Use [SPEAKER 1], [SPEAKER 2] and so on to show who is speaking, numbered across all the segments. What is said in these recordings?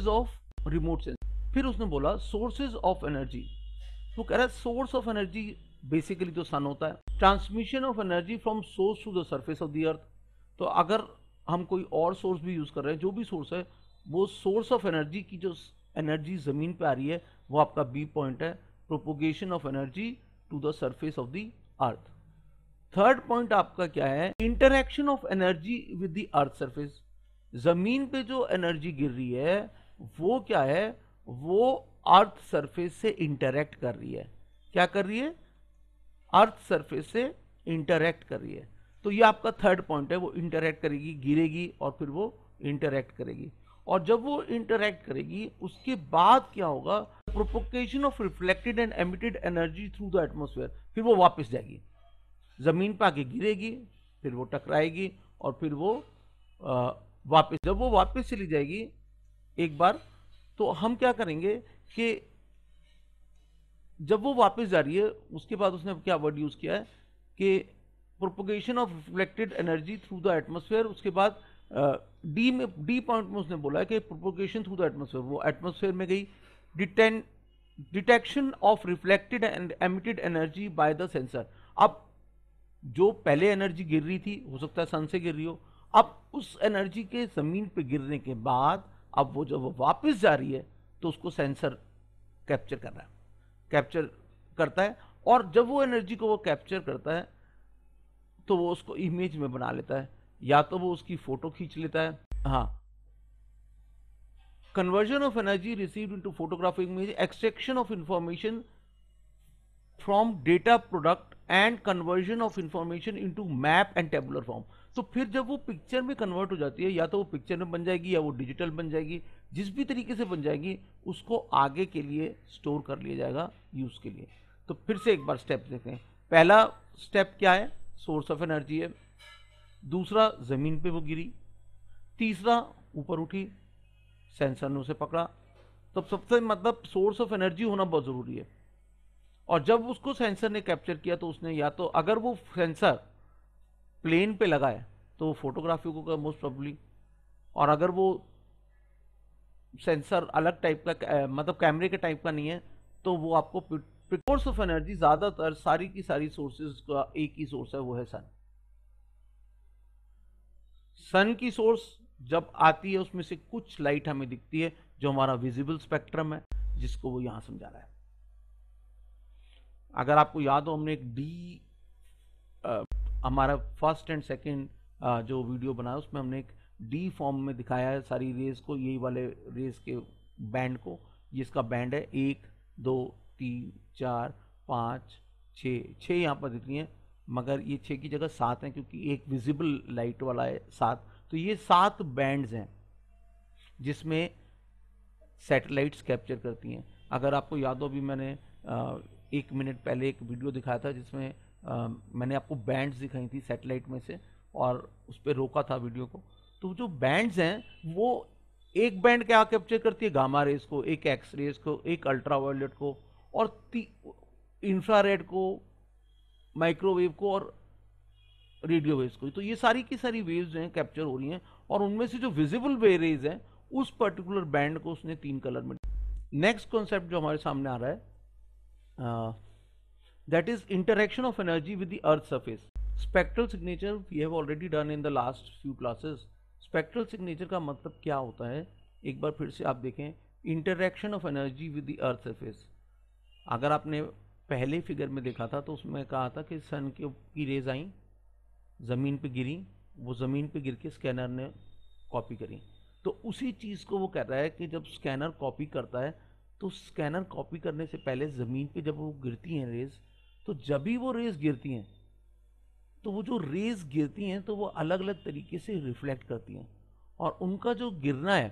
[SPEAKER 1] Sources of remote sense फिर उसने बोला सोर्सेज ऑफ एनर्जी वो कह रहा है सोर्स ऑफ एनर्जी बेसिकली तो सन होता है transmission of energy from source to the surface of the earth तो अगर हम कोई और सोर्स भी यूज़ कर रहे हैं जो भी सोर्स है वो सोर्स ऑफ एनर्जी की जो एनर्जी ज़मीन पे आ रही है वो आपका बी पॉइंट है propagation of energy to the surface of the earth third point आपका क्या है interaction of energy with the earth surface ज़मीन पे जो एनर्जी गिर रही है वो क्या है वो अर्थ सरफेस से इंटरेक्ट कर रही है क्या कर रही है अर्थ सरफेस से इंटरेक्ट कर रही है तो ये आपका थर्ड पॉइंट है वो इंटरेक्ट करेगी गिरेगी और फिर वो इंटरेक्ट करेगी और जब वो इंटरेक्ट करेगी उसके बाद क्या होगा propagation of reflected and emitted energy through the atmosphere फिर वो वापस जाएगी ज़मीन पर आके गिरेगी फिर वो टकराएगी और फिर वो आ, वापस जब वो वापस चली जाएगी एक बार तो हम क्या करेंगे कि जब वो वापस जा रही है उसके बाद उसने क्या वर्ड यूज़ किया है कि propagation of reflected energy through the atmosphere उसके बाद डी में डी पॉइंट में उसने बोला है कि प्रोपोगेशन थ्रू द एटमोसफेयर वो एटमोसफेयर में गई detain detection of reflected and emitted energy by the sensor अब जो पहले एनर्जी गिर रही थी हो सकता है सन से गिर रही हो अब उस एनर्जी के ज़मीन पे गिरने के बाद अब वो जब वापस जा रही है तो उसको सेंसर कैप्चर कर रहा है कैप्चर करता है और जब वो एनर्जी को वो कैप्चर करता है तो वो उसको इमेज में बना लेता है या तो वो उसकी फोटो खींच लेता है हाँ conversion of energy received into photographing image extraction of information from data product and conversion of information into map and tabular form तो फिर जब वो पिक्चर में कन्वर्ट हो जाती है या तो वो पिक्चर में बन जाएगी या वो डिजिटल बन जाएगी जिस भी तरीके से बन जाएगी उसको आगे के लिए स्टोर कर लिया जाएगा यूज़ के लिए तो फिर से एक बार स्टेप देखें पहला स्टेप क्या है सोर्स ऑफ एनर्जी है दूसरा ज़मीन पे वो गिरी तीसरा ऊपर उठी सेंसर ने उसे पकड़ा तो सबसे मतलब सोर्स ऑफ एनर्जी होना बहुत ज़रूरी है और जब उसको सेंसर ने कैप्चर किया तो उसने या तो अगर वो सेंसर प्लेन पे लगा है तो वो फोटोग्राफी को मोस्ट प्रॉब्ली और अगर वो सेंसर अलग टाइप का मतलब कैमरे के टाइप का नहीं है तो वो आपको सोर्स ऑफ एनर्जी ज़्यादातर सारी की सारी सोर्सेज का एक ही सोर्स है वो है सन सन की सोर्स जब आती है उसमें से कुछ लाइट हमें दिखती है जो हमारा विजिबल स्पेक्ट्रम है जिसको वो यहां समझा रहा है अगर आपको याद हो हमने एक डी हमारा फर्स्ट एंड सेकेंड जो वीडियो बनाया उसमें हमने एक डी फॉर्म में दिखाया है सारी रेस को यही वाले रेस के बैंड को जिसका बैंड है एक दो तीन चार पाँच छ छः यहाँ पर दिखती हैं मगर ये छः की जगह सात हैं क्योंकि एक विजिबल लाइट वाला है सात तो ये सात बैंड्स हैं जिसमें सैटेलाइट्स कैप्चर करती हैं अगर आपको याद हो अभी मैंने एक मिनट पहले एक वीडियो दिखाया था जिसमें मैंने आपको बैंड्स दिखाई थी सैटेलाइट में से और उस पर रोका था वीडियो को तो जो बैंड्स हैं वो एक बैंड क्या कैप्चर करती है गामा रेज को एक एक्स रेज को एक अल्ट्रा वायलेट को और इंफ्रारेड को माइक्रोवेव को और रेडियो वेव्स को तो ये सारी की सारी वेव्स हैं कैप्चर हो रही हैं और उनमें से जो विजिबल वे रेज हैं उस पर्टिकुलर बैंड को उसने तीन कलर में नेक्स्ट कॉन्सेप्ट जो हमारे सामने आ रहा है that is interaction of energy with the earth surface spectral signature we have already done in the last few classes spectral signature का मतलब क्या होता है एक बार फिर से आप देखें interaction of energy with the earth surface अगर आपने पहले फिगर में देखा था तो उसमें कहा था कि सन के की रेज आई ज़मीन पर गिरी वो ज़मीन पर गिर के स्कैनर ने कॉपी करी तो उसी चीज़ को वो कह रहा है कि जब स्कैनर कॉपी करता है तो स्कैनर कॉपी करने से पहले ज़मीन पर जब वो गिरती हैं रेज़ तो जब भी वो रेज गिरती हैं तो वो जो रेज गिरती हैं तो वो अलग अलग तरीके से रिफ्लेक्ट करती हैं और उनका जो गिरना है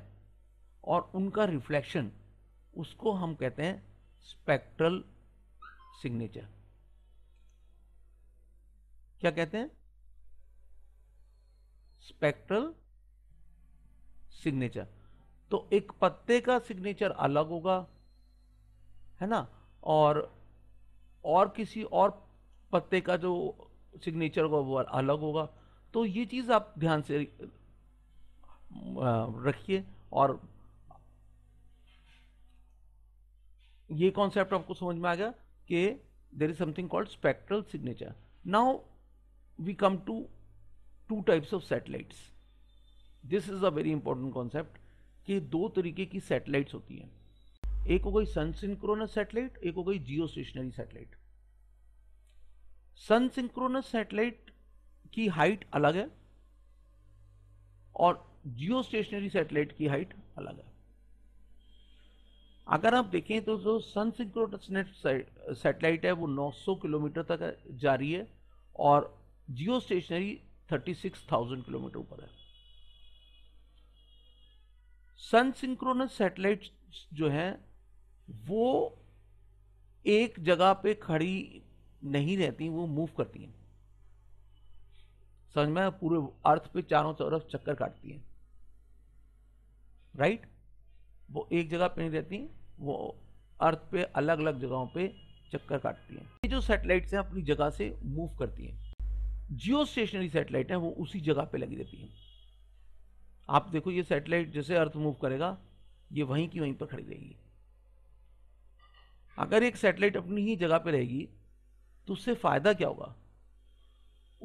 [SPEAKER 1] और उनका रिफ्लेक्शन उसको हम कहते हैं स्पेक्ट्रल सिग्नेचर क्या कहते हैं स्पेक्ट्रल सिग्नेचर तो एक पत्ते का सिग्नेचर अलग होगा है ना और और किसी और पत्ते का जो सिग्नेचर होगा वो अलग होगा तो ये चीज़ आप ध्यान से रखिए और ये कॉन्सेप्ट आपको समझ में आ गया कि there is something called spectral signature now we come to two types of satellites this is a very important concept कि दो तरीके की सैटेलाइट्स होती हैं एक हो गई सनसिंक्रोनस सैटेलाइट एक हो गई geostationary satellite sun synchronous satellite की हाइट अलग है और जियो स्टेशनरी सैटेलाइट की हाइट अलग है अगर आप देखें तो जो सन सिंक्रोनस नेट सैटेलाइट है वो 900 किलोमीटर तक जा रही है और जियो स्टेशनरी 36,000 किलोमीटर ऊपर है सन सिंक्रोनस सैटेलाइट जो है वो एक जगह पे खड़ी नहीं रहती वो मूव करती हैं समझ में पूरे अर्थ पे चारों तरफ चक्कर काटती हैं राइट वो एक जगह पे नहीं रहती वो अर्थ पे अलग अलग जगहों पे चक्कर काटती हैं ये जो सैटेलाइट्स हैं अपनी जगह से मूव करती हैं जियो स्टेशनरी सैटेलाइट हैं वो उसी जगह पे लगी रहती हैं आप देखो ये सैटेलाइट जैसे अर्थ मूव करेगा ये वहीं की वहीं पर खड़ी रहेगी अगर एक सैटेलाइट अपनी ही जगह पर रहेगी तो उससे फ़ायदा क्या होगा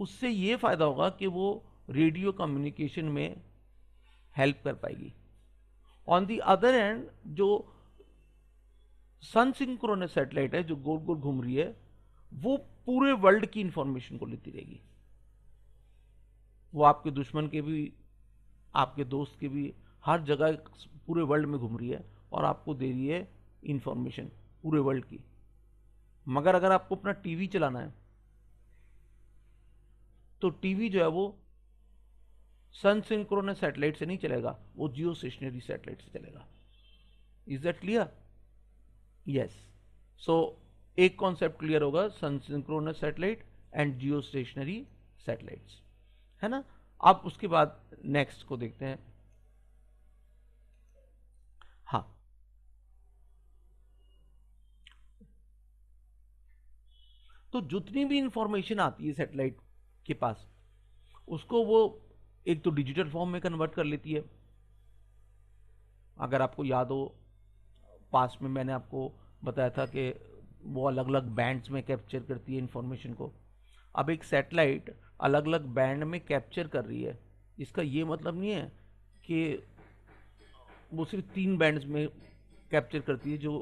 [SPEAKER 1] उससे ये फ़ायदा होगा कि वो रेडियो कम्युनिकेशन में हेल्प कर पाएगी ऑन दी अदर एंड जो सन सैटेलाइट सेटेलाइट है जो गोल गोल घूम रही है वो पूरे वर्ल्ड की इंफॉर्मेशन को लेती रहेगी वो आपके दुश्मन के भी आपके दोस्त के भी हर जगह पूरे वर्ल्ड में घूम रही है और आपको दे रही है इन्फॉर्मेशन पूरे वर्ल्ड की मगर अगर आपको अपना टीवी चलाना है तो टीवी जो है वो सन सिंक्रोनस सैटेलाइट से नहीं चलेगा वो जियो स्टेशनरी सैटेलाइट से चलेगा is that clear yes so एक कॉन्सेप्ट क्लियर होगा sun synchronous satellite and geostationary satellites है ना आप उसके बाद नेक्स्ट को देखते हैं तो जितनी भी इंफॉर्मेशन आती है सेटेलाइट के पास उसको वो एक तो डिजिटल फॉर्म में कन्वर्ट कर लेती है अगर आपको याद हो पास में मैंने आपको बताया था कि वो अलग अलग बैंड्स में कैप्चर करती है इन्फॉर्मेशन को अब एक सेटेलाइट अलग अलग बैंड में कैप्चर कर रही है इसका ये मतलब नहीं है कि वो सिर्फ तीन बैंड्स में कैप्चर करती है जो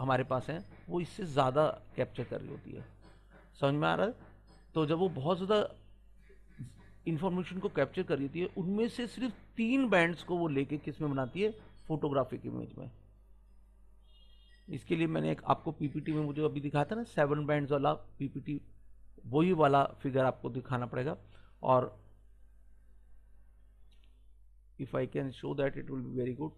[SPEAKER 1] हमारे पास हैं वो इससे ज़्यादा कैप्चर कर रही होती है समझ में आ रहा है तो जब वो बहुत ज़्यादा इन्फॉर्मेशन को कैप्चर कर लेती है उनमें से सिर्फ तीन बैंड्स को वो लेके किस में बनाती है फोटोग्राफिक इमेज में इसके लिए मैंने एक आपको पीपीटी में मुझे अभी दिखाया था ना सेवन बैंड्स वाला पीपीटी वही वाला फिगर आपको दिखाना पड़ेगा और if I can show that it will be very good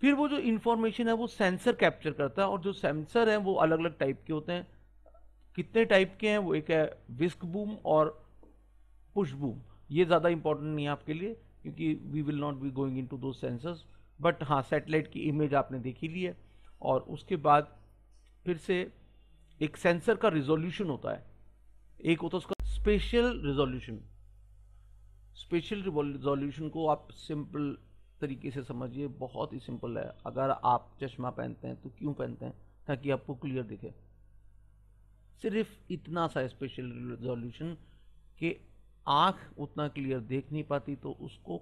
[SPEAKER 1] फिर वो जो इन्फॉर्मेशन है वो सेंसर कैप्चर करता है और जो सेंसर है वो अलग अलग टाइप के होते हैं कितने टाइप के हैं वो एक है विस्क बूम और पुश बूम ये ज़्यादा इंपॉर्टेंट नहीं है आपके लिए क्योंकि we will not be going in to दो सेंसर्स बट हाँ सेटेलाइट की इमेज आपने देखी ली है और उसके बाद फिर से एक सेंसर का रिजोल्यूशन होता है एक होता है उसका स्पेशल रिजोल्यूशन स्पेशल रिजोल्यूशन को आप सिंपल तरीके से समझिए बहुत ही सिंपल है अगर आप चश्मा पहनते हैं तो क्यों पहनते हैं ताकि आपको क्लियर दिखे सिर्फ इतना सा स्पेशल रिजोल्यूशन कि आँख उतना क्लियर देख नहीं पाती तो उसको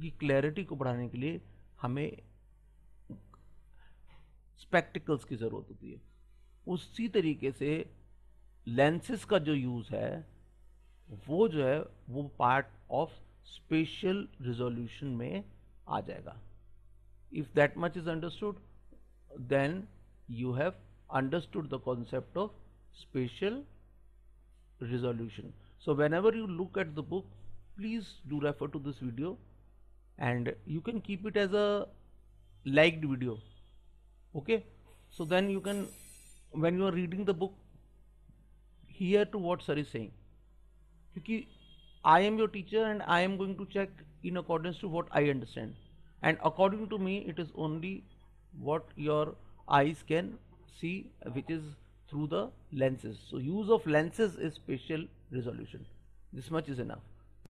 [SPEAKER 1] की क्लैरिटी को बढ़ाने के लिए हमें स्पेक्टिकल्स की ज़रूरत होती है उसी तरीके से लेंसेस का जो यूज़ है वो जो है वो पार्ट ऑफ स्पेशल रिजोल्यूशन में आ जाएगा if that much is understood then you have understood the concept of spatial resolution. So whenever you look at the book, please do refer to this video and you can keep it as a liked video. Okay. So then you can, when you are reading the book, hear to what sir is saying. Because I am your teacher and I am going to check in accordance to what I understand. And according to me, it is only what your eyes can see, which is through the lenses. So use of lenses is spatial resolution. This much is enough.